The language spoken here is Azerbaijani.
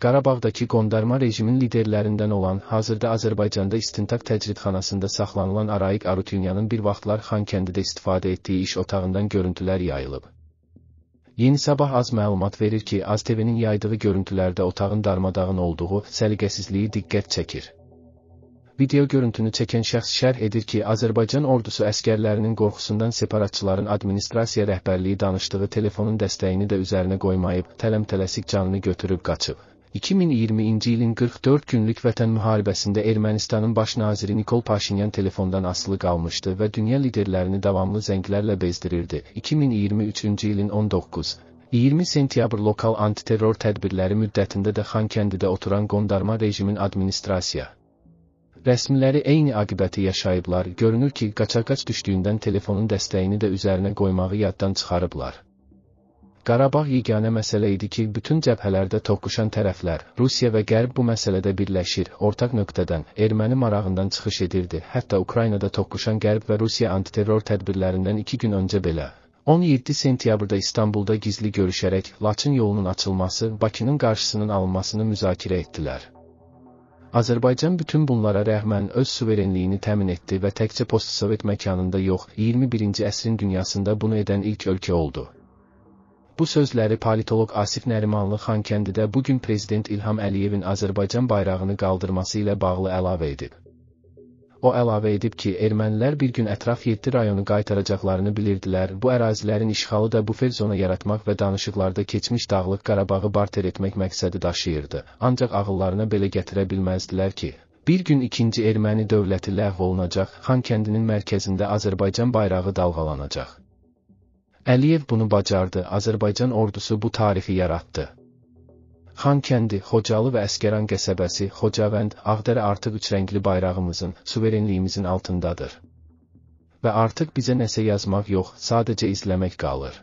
Qarabağdakı qondarma rejimin liderlərindən olan, hazırda Azərbaycanda istintaq təcridxanasında saxlanılan Araik Arutyunyanın bir vaxtlar Xankəndidə istifadə etdiyi iş otağından görüntülər yayılıb. Yeni Sabah az məlumat verir ki, AzTV-nin yaydığı görüntülərdə otağın darmadağın olduğu səliqəsizliyi diqqət çəkir. Video görüntünü çəkən şəxs şərh edir ki, Azərbaycan ordusu əskərlərinin qorxusundan separatçıların administrasiya rəhbərliyi danışdığı telefonun dəstəyini də üzərinə qoymayıb, tələm-tələsik canını götürüb qaçıb. 2020-ci ilin 44 günlük vətən müharibəsində Ermənistanın baş naziri Nikol Paşinyan telefondan asılı qalmışdı və dünya liderlərini davamlı zənglərlə bezdirirdi. 2023-cü ilin 19 20 sentyabr lokal antiterror tədbirləri müddətində də Xankəndidə oturan qondarma rejimin administrasiya rəsmiləri eyni aqibəti yaşayıblar, görünür ki, qaçaqaç düşdüyündən telefonun dəstəyini də üzərinə qoymağı yaddan çıxarıblar. Qarabağ yeganə məsələ idi ki, bütün cəbhələrdə toqquşan tərəflər, Rusiya və Qərb bu məsələdə birləşir, ortaq nöqtədən, erməni marağından çıxış edirdi. Hətta Ukraynada toqquşan Qərb və Rusiya antiterror tədbirlərindən iki gün öncə belə. 17 sentyabrda İstanbulda gizli görüşərək Laçın yolunun açılması, Bakının qarşısının alınmasını müzakirə etdilər. Azərbaycan bütün bunlara rəğmən öz suverenliyini təmin etdi və təkcə postsovet məkanında yox, 21-ci əsrin dünyasında bunu edən ilk ölkə oldu. Bu sözləri politolog Asif Nərimanlı Xankəndidə bugün Prezident İlham Əliyevin Azərbaycan bayrağını qaldırması ilə bağlı əlavə edib. O əlavə edib ki, ermənilər bir gün ətraf 7 rayonu qaytaracaqlarını bilirdilər, bu ərazilərin işğalı da bufer zona yaratmaq və danışıqlarda keçmiş Dağlıq Qarabağı barter etmək məqsədi daşıyırdı, ancaq ağıllarına belə gətirə bilməzdilər ki, bir gün ikinci erməni dövləti ləğv olunacaq, Xankəndinin mərkəzində Azərbaycan bayrağı dalğalanacaq. Əliyev bunu bacardı. Azərbaycan ordusu bu tarixi yaratdı. Xankəndi, Xocalı və Əskəran qəsəbəsi, Xocavənd, Ağdərə artıq üçrəngli bayrağımızın, suverenliyimizin altındadır. Və artıq bizə nəsə yazmaq yox, sadəcə izləmək qalır.